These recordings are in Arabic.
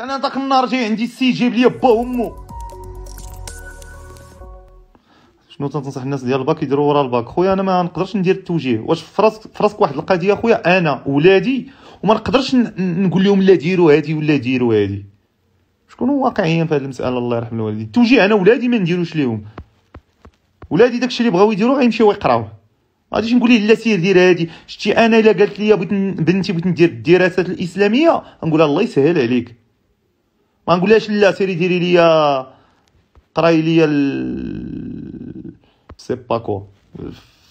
انا داك النهار جاي عندي السي جيب لي با وامو شنو تنصح الناس ديال الباك يديروا ورا الباك خويا انا ما نقدرش ندير التوجيه واش فراسك فراسك واحد القضيه خويا انا ولادي وما نقدرش نقول لهم لا ديروا هادي ولا ديروا هادي شكونوا واقعيين في هذه المساله الله يرحم الوالدين التوجيه انا ولادي ما نديروش ليهم ولادي داكشي اللي بغاو يديروه غيمشيو يقراوه غاديش نقول ليه لا سير دير هادي شتي انا الا قالت لي بنتي بغيت ندير الدراسات الاسلاميه نقول الله يسهل عليك ما نقولهاش لا سيري ديري ليا قراي ليا ال... سي باكو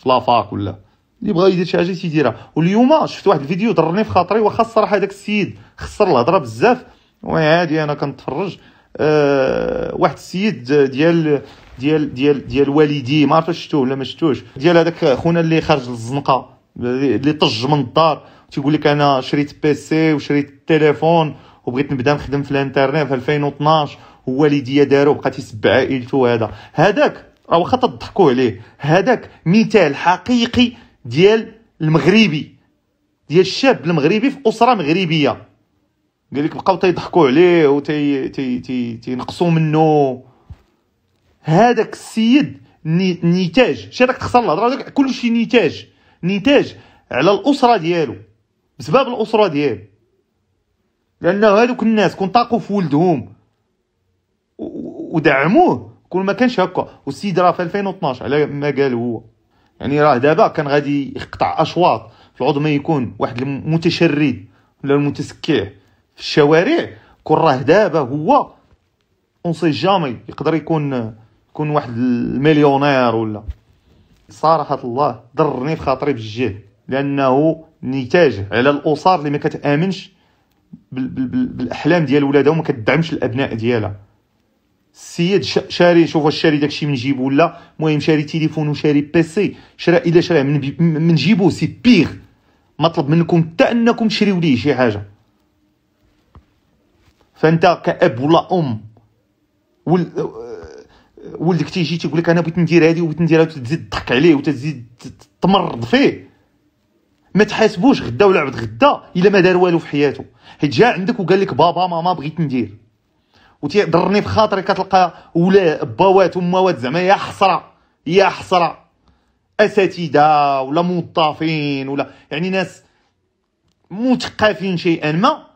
في لافاك ولا اللي بغا يدير شي حاجه تيديرها واليوم شفت واحد الفيديو ضرني في خاطري واخا الصراحه هذاك السيد خسر الهضره بزاف وعادي انا كنتفرج أه واحد السيد ديال ديال ديال ديال والدي ما عرفتش شفتوه ولا ما شفتوش ديال هذاك خونا اللي خرج للزنقه اللي طج من الدار تيقول لك انا شريت بيسي وشريت تليفون وبغيت نبدا نخدم في الانترنيت في 2012 ووالديا دارو بقى تيسب عائلته وهذا هذاك راه واخا تضحكوا عليه هذاك مثال حقيقي ديال المغربي ديال الشاب المغربي في اسره مغربيه قال لك بقاو تيضحكوا عليه وتي تي تي تينقصوا منه هذاك السيد نتاج شي راك تخسر الهضره كلشي نتاج نتاج على الاسره ديالو بسبب الاسره ديالو لان هذوك الناس كون طاقوا في ولدهم ودعموه كون ما كانش هكا والسيد راه في 2012 على ما قال هو يعني راه دابا كان غادي يقطع اشواط في العوض ما يكون واحد المتشرد ولا المتسكع في الشوارع كون راه دابا هو اون سي جامي يقدر يكون يكون واحد المليونير ولا صراحة الله ضرني في خاطري بالجهل لأنه نتاج على الأسر اللي ما كتآمنش بالاحلام ديال ولادها وما كتدعمش الابناء ديالها السيد شاري شوف واش شاري داكشي من جيبو ولا المهم شاري تليفون وشاري بيسي شرا الا شراه من, من جيبو سي بيغ مطلب منكم حتى انكم تشريو ليه شي حاجه فانت كاب ولا ام ولدك تيجي تيقول لك انا بغيت ندير هذه وبغيت ندير هذه وتزيد تضحك عليه وتزيد تمرض فيه ما تحاسبوش غدا ولا عبد غدا الا ما دار والو في حياته حيت جا عندك وقال لك بابا ماما بغيت ندير وتضرني في خاطري كتلقى ولا باوات وموات زعما يا حسره يا حسره اساتذه ولا موظفين ولا يعني ناس مثقفين شيئا ما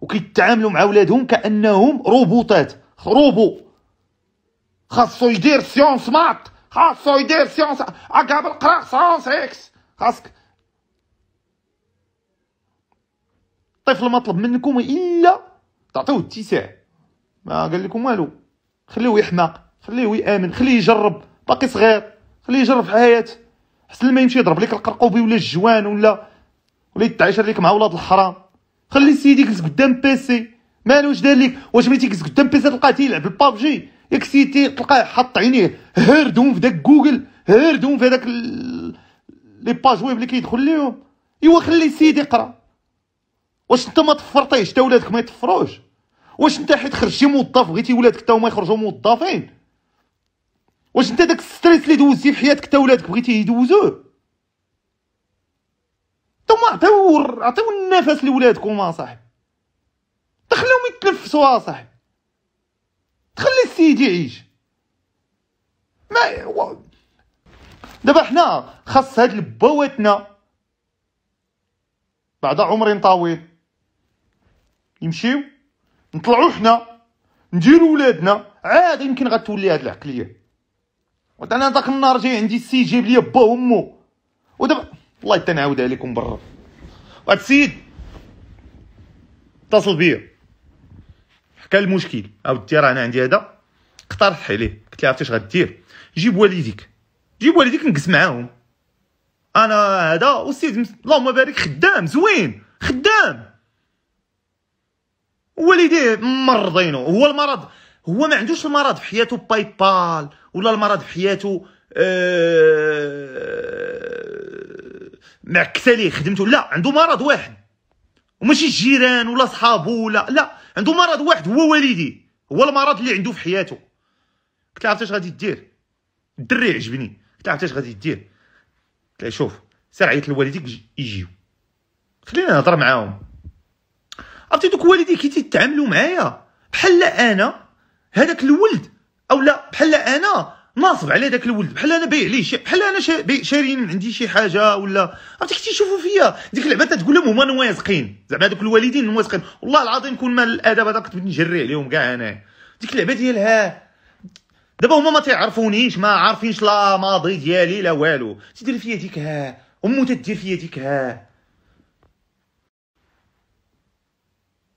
وكيتعاملوا مع ولادهم كانهم روبوتات روبو خاصو يدير سيونس مات خاصو يدير سيونس اكابل قرا سيونس اكس خاصك الطفل طلب منكم الا تعطيوه اتساع ما قال لكم والو خليه يحماق خليه يامن خليه يجرب باقي صغير خليه يجرب في حياته حسن ما يمشي يضرب لك القرقوبي ولا الجوان ولا ولا يتعاشر لك مع ولاد الحرام خلي السيد يجلس قدام بيسي مالو واش دار لك واش بغيتي تيجلس قدام بيسي تلقاه تيلعب البابجي اكسيتي تلقاه حاط عينيه هاردون في داك جوجل هاردون في هذاك لي باج ويب اللي كيدخل ليهم ايوا خلي السيد يقرا واش انت ما تفرطيش حتى ولادك ما يتفروش واش انت حيت خرجتي موظف بغيتي ولادك حتى هما يخرجوا موظفين واش انت داك الستريس اللي دوزتي في حياتك حتى ولادك بغيتي يدوزوه توما عطيو عطيو النفس لولادكم اصاحبي تخليهم يتنفسوا اصاحبي تخلي السيد يعيش ما دابا حنا خاص هاد لبواتنا بعد عمر طويل يمشيو نطلعو حنا نديرو ولادنا عاد يمكن غتولي هاد العقليه انا داك النهار جاي عندي السيد جايب لي با وامو ودابا الله تنعاودها لكم برا واحد السيد اتصل بيا حكى المشكل عاودتي راه انا عندي هذا اقترح عليه قلت له عرفتي اش غدير جيب والديك جيب والديك نقس معاهم انا هذا والسيد اللهم بارك خدام زوين خدام والديه مرضينه هو المرض هو ما عندوش المرض في حياته باي بال ولا المرض في حياته أه... معكسه ليه خدمته لا عنده مرض واحد وماشي الجيران ولا صحابه ولا لا عنده مرض واحد هو والديه هو المرض اللي عنده في حياته قلت له عرفت اش غادي دير الدري عجبني قلت له عرفت اش غادي دير قلت له شوف سير عيط لوالديك يجيو خلينا نهضر معاهم عرفتي دوك كي تيتعاملوا معايا بحال انا هذاك الولد او لا بحال انا ناصب على داك الولد بحال انا بايع ليه بحال انا شاريين من عندي شي حاجه ولا عرفتي كي تيشوفوا فيا ديك اللعبه تتقول لهم هما نوازقين زعما هذوك الوالدين نوازقين والله العظيم كون ما الادب هذا كنت نجري عليهم كاع انا ديك اللعبه ديالها دابا هما ما تيعرفونيش ما عارفينش لا ماضي ديالي لا والو تدير فيا ديك ها امو تدير فيا ديك ها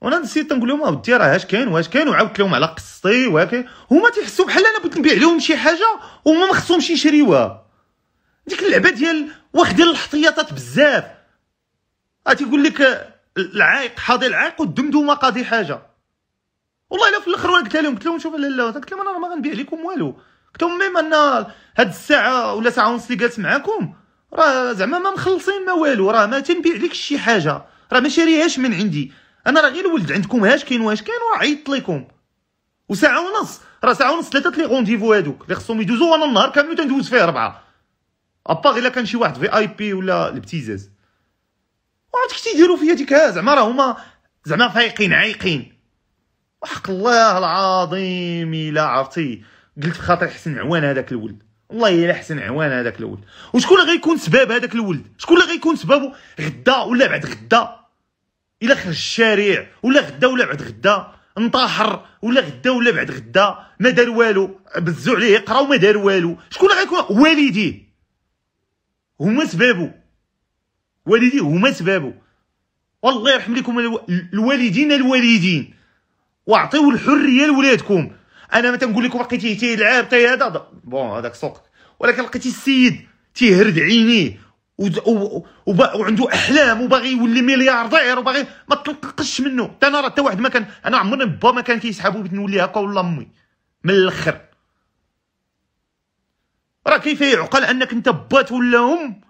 وانا نسيت تنقول لهم اودي راه اش كاين واش كاين وعاودت لهم على قصتي وهكا هما تيحسوا بحال انا بغيت نبيع لهم شي حاجه وهما ما خصهمش يشريوها ديك اللعبه ديال واخدين الاحتياطات بزاف آه، تيقول لك العائق حاضي العائق والدمدومه قاضي حاجه والله الا في الاخر وانا قلت لهم قلت لهم شوف لا لا قلت لهم انا ما غنبيع لكم والو قلت لهم ميم انا هاد الساعه ولا ساعه ونص اللي جالس معاكم راه زعما ما مخلصين ما والو راه ما تنبيع لك شي حاجه راه ما شاريهاش من عندي انا راه غير ولد عندكم هاش كاين واش كاين راه عيطت لكم وساعه ونص راه ساعه ونص ثلاثه لي رونديفو هادوك اللي خصهم يدوزو وانا النهار كامل تندوز فيه ربعه اباغ الا كان شي واحد في اي بي ولا الابتزاز كي تيديروا فيا ديك زعما راه هما زعما فايقين عايقين وحق الله العظيم الا عرفتي قلت في خاطر حسن عوان هذاك الولد والله الا حسن عوان هذاك الولد وشكون اللي غيكون سبب هذاك الولد شكون اللي غيكون سببه غدا ولا بعد غدا الا خرج الشارع ولا غدا ولا بعد غدا انتحر ولا غدا ولا بعد غدا ما دار والو بزو عليه يقرا وما دار والو شكون اللي غيكون والديه هما سبابو والديه هما سبابو والله يرحم لكم الوالدين الوالدين واعطيو الحريه لولادكم انا ما تنقول لكم لقيتيه تيلعب تي هذا بون هذاك سوق ولكن لقيتي السيد تيهرد عينيه و... وعنده احلام وباغي يولي ملياردير وباغي ما تنققش منه حتى انا راه حتى واحد ما كان انا عمرني با ما كان كيسحابو بغيت نولي هكا ولا امي من الاخر راه كيف يعقل انك انت با ولا ام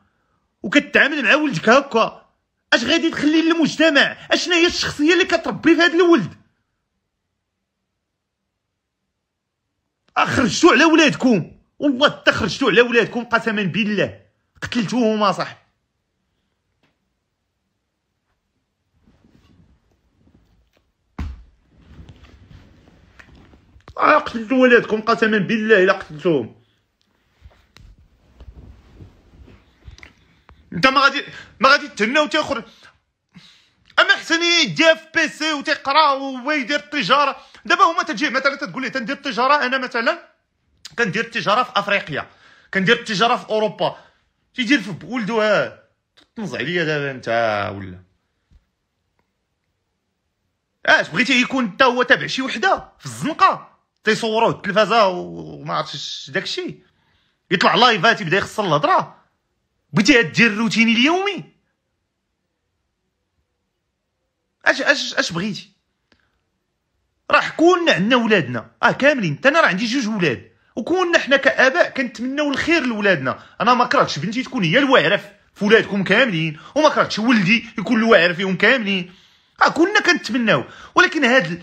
وكتعامل مع ولدك هكا اش غادي تخلي للمجتمع اشنا هي الشخصيه اللي كتربي في هذا الولد اخرجتو على ولادكم والله تخرجتو على ولادكم قسما بالله قتلتوهما صاحبي انا قتلت ولادكم قسما بالله الا قتلتهم انت ما غادي ما غادي تهنى وتاخر اما حسني يديها في بيسي وتيقرا وهو يدير التجاره دابا هما تجي مثلا تقول لي تندير التجاره انا مثلا كندير التجاره في افريقيا كندير التجاره في اوروبا تيدير في ولدو ها تنز عليا دابا نتا ولا اش بغيتي يكون حتى هو تابع شي وحده في الزنقه تيصوروه التلفازه وما عرفتش داكشي يطلع لايفات يبدا يخسر الهضره بغيتي دير الروتيني اليومي اش اش اش بغيتي راه حكولنا عندنا ولادنا اه كاملين انا راه عندي جوج ولاد وكون حنا كاباء كنتمناو الخير لولادنا انا ما كرهتش بنتي تكون هي الواعره في ولادكم كاملين وما كرهتش ولدي يكون الواعر فيهم كاملين اه كلنا كنتمناو ولكن هاد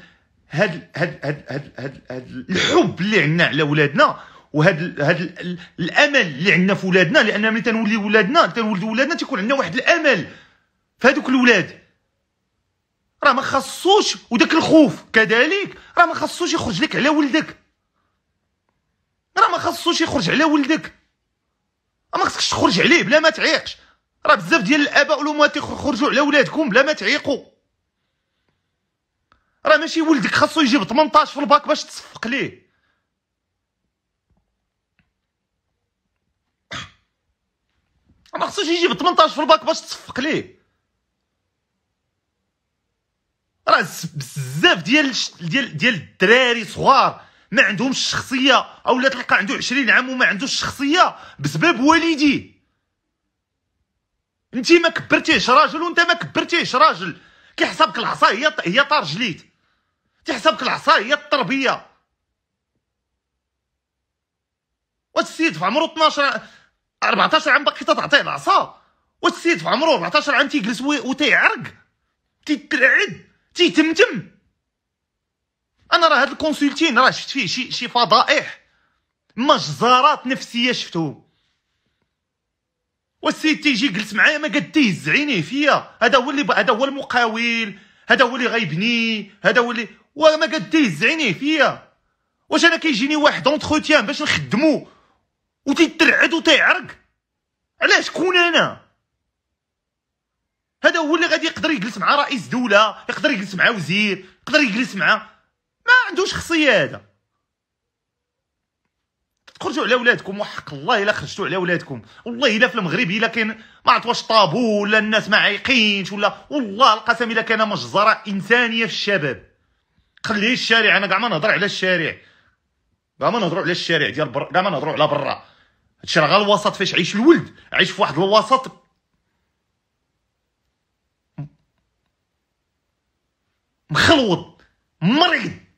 هاد هاد هاد هاد, هاد, هاد الحب اللي عندنا على ولادنا وهاد هاد الامل اللي عندنا في ولادنا لان ملي تنولي ولادنا تنولد ولادنا تيكون عندنا واحد الامل في هادوك الولاد راه ما خصوش وداك الخوف كذلك راه ما خصوش يخرج لك على ولدك راه ما خصوش يخرج على ولدك ما خصكش تخرج عليه بلا ما تعيقش راه بزاف ديال الاباء والامهات يخرجوا على ولادكم بلا ما تعيقوا راه ماشي ولدك خاصو يجيب 18 في الباك باش تصفق ليه ما خصوش يجيب 18 في الباك باش تصفق ليه راه بزاف ديال ديال ديال الدراري صغار ما عندهمش شخصية او لا تلقى عنده عشرين عام وما عندوش شخصية بسبب والديه انت ما كبرتيش راجل وانت ما كبرتيش راجل كيحسبك العصا هي هي كي حسابك العصا هي التربيه واش السيد في عمرو 12 14 عام باقي تتعطيه العصا واش السيد في عمرو 14 عام تيجلس وتيعرق تيترعد تيتمتم انا راه هاد الكونسلتين راه شفت فيه شي شي فضائح مجزرات نفسيه شفتو والسيد تيجي جلس معايا ما قد تيهز عينيه فيا هذا هو اللي هذا هو المقاول هذا هو اللي غيبني هذا هو اللي وما قد تيهز عينيه فيا واش انا كيجيني واحد اونتروتيان باش نخدمو وتيترعد وتيعرق علاش كون انا هذا هو اللي غادي يقدر يجلس مع رئيس دوله يقدر يجلس مع وزير يقدر يجلس مع عنده شخصيه هذا خرجوا على ولادكم وحق الله الا خرجتوا على ولادكم والله الا في المغرب الا كان ما عرفت واش طابو ولا الناس ما عايقينش ولا والله القسم الا كان مجزره انسانيه في الشباب خليه الشارع انا كاع ما نهضر على الشارع كاع ما نهضروا على الشارع ديال برا كاع ما نهضروا على برا هادشي راه الوسط فاش عيش الولد عيش في واحد الوسط مخلوط مريض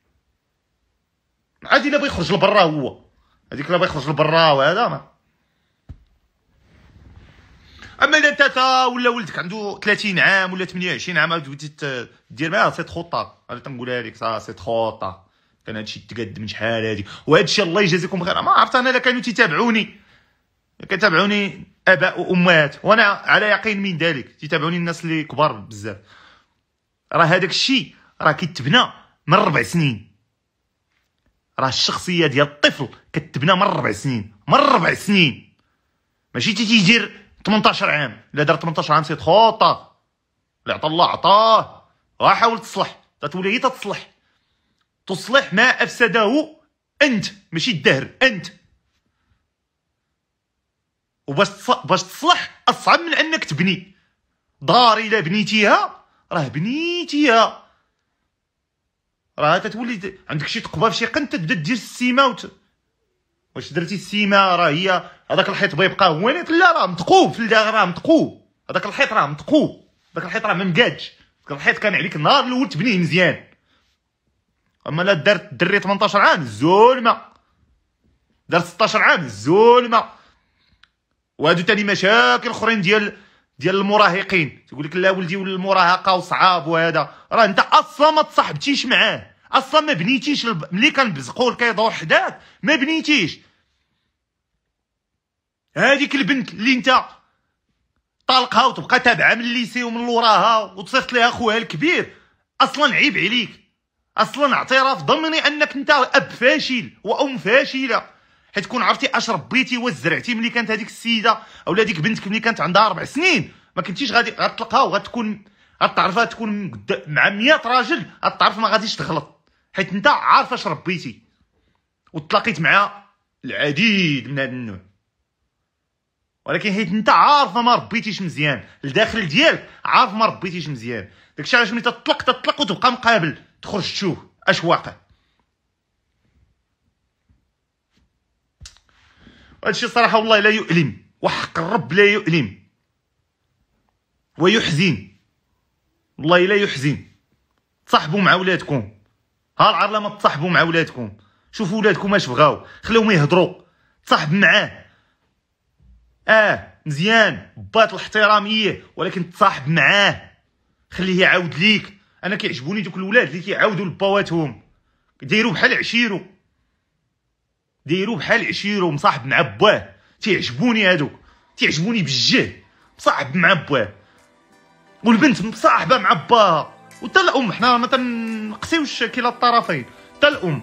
عادي الا بغى يخرج لبرا هو هذيك الا بغى يخرج لبرا وهذا ما اما اذا انت ولا ولدك عنده 30 عام ولا 28 عام بغيتي دير معاه سيت خطه انا تنقولها لك صا سيت خطه كان هادشي تقد من شحال هادي وهادشي الله يجازيكم بخير ما عرفت انا الا كانوا تيتابعوني كيتابعوني اباء وامهات وانا على يقين من ذلك تيتابعوني الناس اللي كبار بزاف راه هذاك الشيء راه كيتبنى من ربع سنين راه الشخصيه ديال الطفل كتبنى من ربع سنين من ربع سنين ماشي تي تيدير 18 عام الا دار 18 عام سي خوطه اللي عطى الله عطاه راه حاول تصلح تتولي هي تتصلح تصلح ما افسده انت ماشي الدهر انت وباش باش تصلح اصعب من انك تبني دار الا بنيتيها راه بنيتيها راه تتولي عندك شي تقبه في شي قن تبدا دير السيما وت... واش درتي السيما راه هي هذاك الحيط بيبقى هو لا راه متقوب في راه متقوب هذاك الحيط راه متقوب داك الحيط راه ما مقادش داك الحيط كان عليك النهار الاول تبنيه مزيان اما لا درت دري 18 عام زولمه درت 16 عام زولمه وهادو تاني مشاكل اخرين ديال ديال المراهقين تقول لك لا ولدي والمراهقه وصعاب وهذا راه انت اصلا ما تصاحبتيش معاه اصلا ما بنيتيش الب... ملي كنبزقوا كيضوا حداك ما بنيتيش هذيك البنت اللي انت طالقها وتبقى تابعه من الليسي ومن لوراها وتصيفط ليها خوها الكبير اصلا عيب عليك اصلا اعتراف ضمني انك انت اب فاشل وام فاشله حيت كون عرفتي اش ربيتي واش زرعتي ملي كانت هذيك السيده اولا ديك بنتك ملي كانت عندها اربع سنين ما كنتيش غادي غتطلقها وغتكون غتعرفها تكون مع 100 راجل غتعرف ما غاديش تغلط حيت انت عارف اش ربيتي وتلاقيت مع العديد من هذا النوع ولكن حيت انت عارفه ما ربيتيش مزيان الداخل ديالك عارف ما ربيتيش مزيان داكشي علاش ملي تطلق تطلق وتبقى مقابل تخرج تشوف اش واقع هادشي صراحه والله لا يؤلم وحق الرب لا يؤلم ويحزن والله لا يحزن تصاحبوا مع ولادكم ها لا ما تصاحبوا مع ولادكم شوفوا ولادكم اش بغاو خليهم يهضروا تصاحب معاه اه مزيان بات الاحتراميه ولكن تصاحب معاه خليه يعاود ليك انا كيعجبوني دوك الولاد اللي كيعاودوا لباواتهم دايروا بحال عشيرو دايرو بحال عشيرو مصاحب مع بواه تيعجبوني هادوك تيعجبوني بالجه مصاحب مع بواه والبنت مصاحبه مع باها وتا الام حنا ما تنقسيوش كلا الطرفين تا الام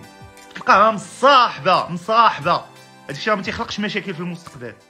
تلقاها مصاحبه مصاحبه هادشي ما تيخلقش مشاكل في المستقبل